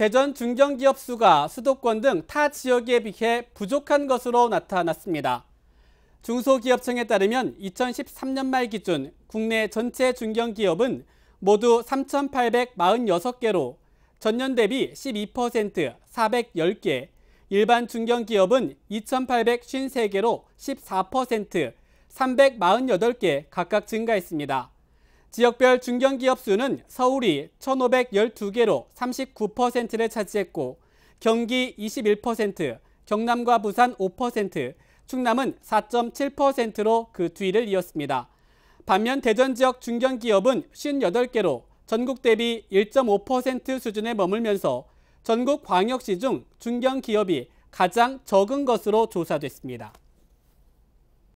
대전 중견기업 수가 수도권 등 타 지역에 비해 부족한 것으로 나타났습니다. 중소기업청에 따르면 2013년 말 기준 국내 전체 중견기업은 모두 3,846개로 전년 대비 12% 410개, 일반 중견기업은 2,853개로 14% 348개 각각 증가했습니다. 지역별 중견기업 수는 서울이 1,512개로 39%를 차지했고 경기 21%, 경남과 부산 5%, 충남은 4.7%로 그 뒤를 이었습니다. 반면 대전 지역 중견기업은 58개로 전국 대비 1.5% 수준에 머물면서 전국 광역시 중 중견기업이 가장 적은 것으로 조사됐습니다.